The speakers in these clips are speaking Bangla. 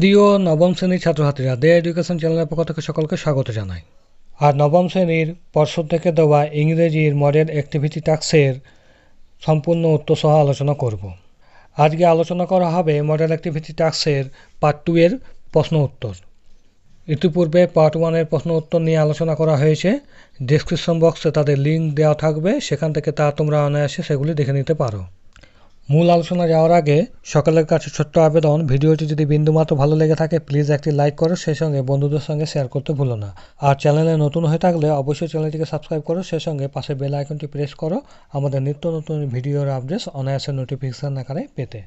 প্রিয় নবম শ্রেণীর ছাত্রছাত্রীরা দে এডুকেশন চ্যানেলের পক্ষ থেকে সকলকে স্বাগত জানাই আর নবম শ্রেণীর পর্ষদ থেকে দেওয়া ইংরেজির মডেল অ্যাক্টিভিটি টাস্কের সম্পূর্ণ উত্তর সহ আলোচনা করব আজকে আলোচনা করা হবে মডেল অ্যাক্টিভিটি টাস্কের পার্ট টু এর প্রশ্ন উত্তর ইতিপূর্বে পার্ট ওয়ানের প্রশ্ন উত্তর নিয়ে আলোচনা করা হয়েছে ডিসক্রিপশন বক্সে তাদের লিঙ্ক দেওয়া থাকবে সেখান থেকে তা তোমরা অনায়াসে সেগুলি দেখে নিতে পারো মূল আলোচনা যাওয়ার আগে সকলের কাছে ছোট্ট আবেদন ভিডিওটি যদি বিন্দুমাত্র ভালো লেগে থাকে প্লিজ একটি লাইক করো সেই সঙ্গে বন্ধুদের সঙ্গে শেয়ার করতে ভুলো না আর চ্যানেলে নতুন হয়ে থাকলে অবশ্যই চ্যানেলটিকে সাবস্ক্রাইব করো সেই সঙ্গে পাশে বেল আইকনটি প্রেস করো আমাদের নিত্য নতুন ভিডিওর আপডেটস অনায়াসে নোটিফিকেশান আকারে পেতে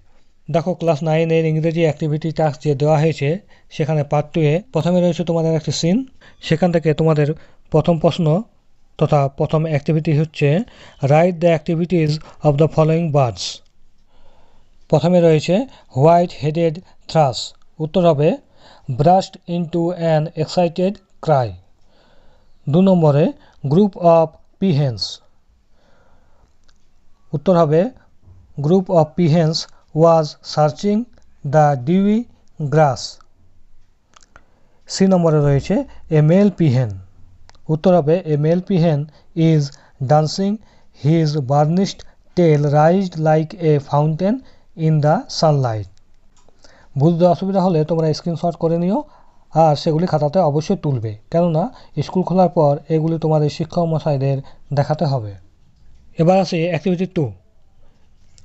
দেখো ক্লাস নাইনের ইংরেজি অ্যাক্টিভিটি টাস্ক যে দেওয়া হয়েছে সেখানে পার্ট টুয়ে প্রথমে রয়েছে তোমাদের একটি সিন সেখান থেকে তোমাদের প্রথম প্রশ্ন তথা প্রথম অ্যাক্টিভিটি হচ্ছে write the activities of the following birds প্রথমে রয়েছে হোয়াইট হেডেড থ্রাস উত্তর হবে burst into an excited cry দু নম্বরে গ্রুপ অফ পিহেন্স উত্তর হবে group of peahens was searching the dewy grass C নম্বরে রয়েছে এ মেল পিহেন উত্তর হবে a male peahen is dancing his burnished tail raised like a fountain in the sunlight বুঝতে অসুবিধা হলে তোমরা স্ক্রিনশট করে নিও আর সেগুলি খাতাতে অবশ্যই তুলবে কেননা স্কুল খোলার পর এগুলি তোমাদের শিক্ষক মশাইদের দেখাতে হবে এবার আছে অ্যাক্টিভিটি টু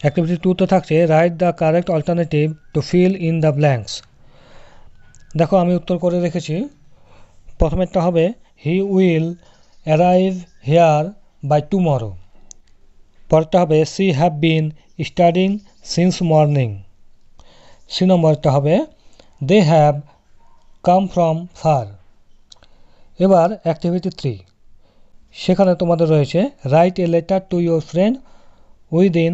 অ্যাক্টিভিটি টুতে থাকছে write the correct alternative to fill in the blanks দেখো আমি উত্তর করে রেখেছি প্রথমেরটা হবে he will arrive here by tomorrow পড়তে হবে she have been studying since morning C নম্বরটা হবে they have come from far এবার অ্যাক্টিভিটি থ্রি সেখানে তোমাদের রয়েছে write a letter to your friend within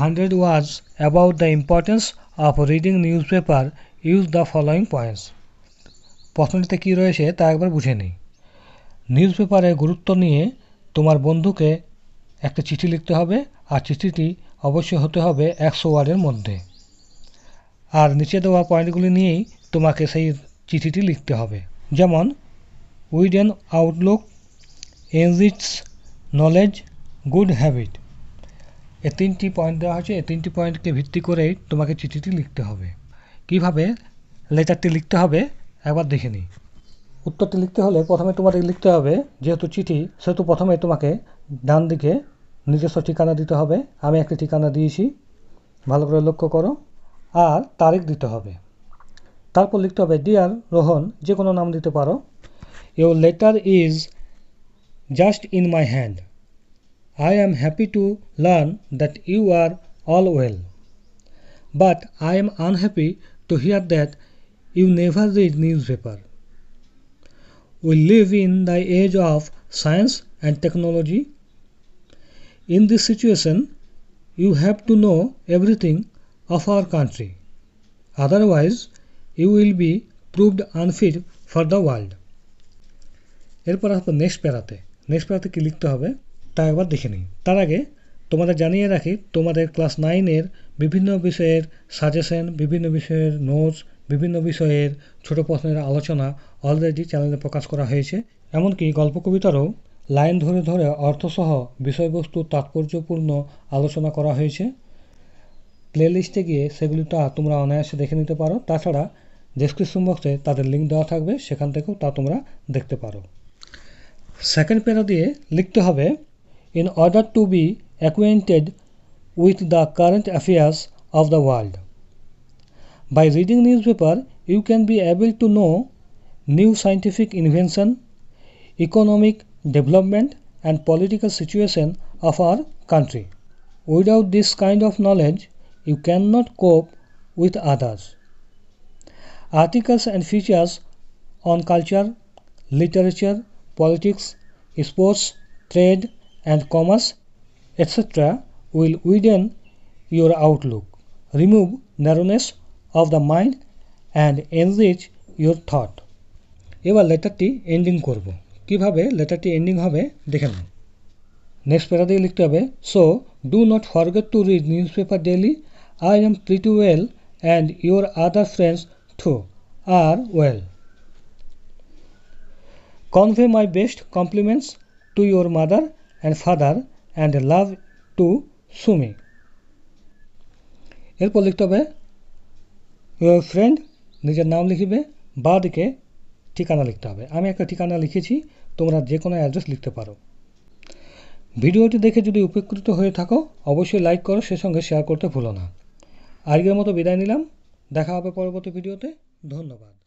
hundred words about the importance of reading newspaper use the following points প্রশ্নটিতে কী রয়েছে তা একবার বুঝে নিই নিউজ পেপারের গুরুত্ব নিয়ে তোমার বন্ধুকে একটা চিঠি লিখতে হবে আর চিঠিটি অবশ্যই হতে হবে একশো ওয়ার্ডের মধ্যে আর নিচে দেওয়া পয়েন্টগুলি নিয়েই তোমাকে সেই চিঠিটি লিখতে হবে যেমন widen outlook enriches knowledge good habit এ তিনটি পয়েন্ট দেওয়া হয়েছে এ তিনটি পয়েন্টকে ভিত্তি করেই তোমাকে চিঠিটি লিখতে হবে কিভাবে লেটারটি লিখতে হবে একবার দেখে নিই উত্তরটি লিখতে হলে প্রথমে তোমাকে লিখতে হবে যেহেতু চিঠি সেহেতু প্রথমে তোমাকে ডান দিকে নিজস্ব ঠিকানা দিতে হবে আমি একটি ঠিকানা দিয়েছি ভালো করে লক্ষ্য করো আর তারিখ দিতে হবে তারপর লিখতে হবে ডিয়ার রোহন যে কোনো নাম দিতে পারো your letter is just in my hand I am happy to learn that you are all well but I am unhappy to hear that you never read newspaper we live in the age of science and technology. In this situation, you have to know everything of our country. Otherwise, you will be proved unfit for the world. এরপর আসবো নেক্সট প্যারাতে নেক্সট প্যারাতে কী লিখতে হবে তা একবার দেখে নিই তার আগে তোমাদের জানিয়ে রাখি তোমাদের ক্লাস নাইনের বিভিন্ন বিষয়ের সাজেশন বিভিন্ন বিষয়ের নোটস বিভিন্ন বিষয়ের ছোট প্রশ্নের আলোচনা অলরেডি চ্যানেলে প্রকাশ করা হয়েছে এমনকি গল্প কবিতারও লাইন ধরে ধরে অর্থসহ বিষয়বস্তুর তাৎপর্যপূর্ণ আলোচনা করা হয়েছে প্লেলিস্টে গিয়ে সেগুলিটা তোমরা অনায়াসে দেখে নিতে পারো তাছাড়া ডেসক্রিপশন বক্সে তাদের লিঙ্ক দেওয়া থাকবে সেখান থেকেও তা তোমরা দেখতে পারো সেকেন্ড প্যারা দিয়ে লিখতে হবে in order to be acquainted with the current affairs of the world By reading newspaper, you can be able to know new scientific invention, economic development and political situation of our country. Without this kind of knowledge, you cannot cope with others. Articles and features on culture, literature, politics, sports, trade and commerce, etc. will widen your outlook, remove narrowness of the mind and enrich your thought এবার লেটারটি এন্ডিং করব কিভাবে লেটারটি এন্ডিং হবে দেখে নিন নেক্সট পেরা দিয়ে লিখতে হবে so do not forget to read newspaper daily I am pretty well and your other friends through are well convey my best compliments to your mother and father and love to Sumi এরপর লিখতে হবে ইউর ফ্রেন্ড নিজের নাম লিখবে বা দিকে ঠিকানা লিখতে হবে আমি একটা ঠিকানা লিখেছি তোমরা যে কোনো অ্যাড্রেস লিখতে পারো ভিডিওটি দেখে যদি উপকৃত হয়ে থাকো অবশ্যই লাইক করো সে সঙ্গে শেয়ার করতে ভুলো না আজকের মতো বিদায় নিলাম দেখা হবে পরবর্তী ভিডিওতে ধন্যবাদ